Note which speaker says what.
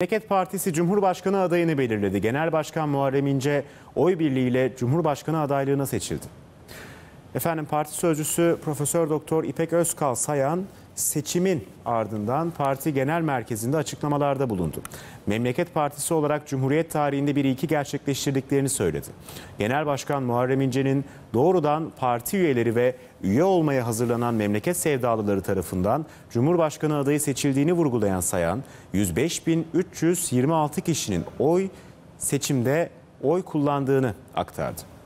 Speaker 1: Memleket Partisi Cumhurbaşkanı adayını belirledi. Genel Başkan Muharrem İnce oy birliğiyle Cumhurbaşkanı adaylığına seçildi. Efendim parti sözcüsü Profesör Doktor İpek Özkal Sayan seçimin ardından parti genel merkezinde açıklamalarda bulundu. Memleket Partisi olarak Cumhuriyet tarihinde bir iki gerçekleştirdiklerini söyledi. Genel Başkan Muharrem İnce'nin doğrudan parti üyeleri ve üye olmaya hazırlanan memleket sevdalıları tarafından Cumhurbaşkanı adayı seçildiğini vurgulayan Sayan, 105.326 kişinin oy seçimde oy kullandığını aktardı.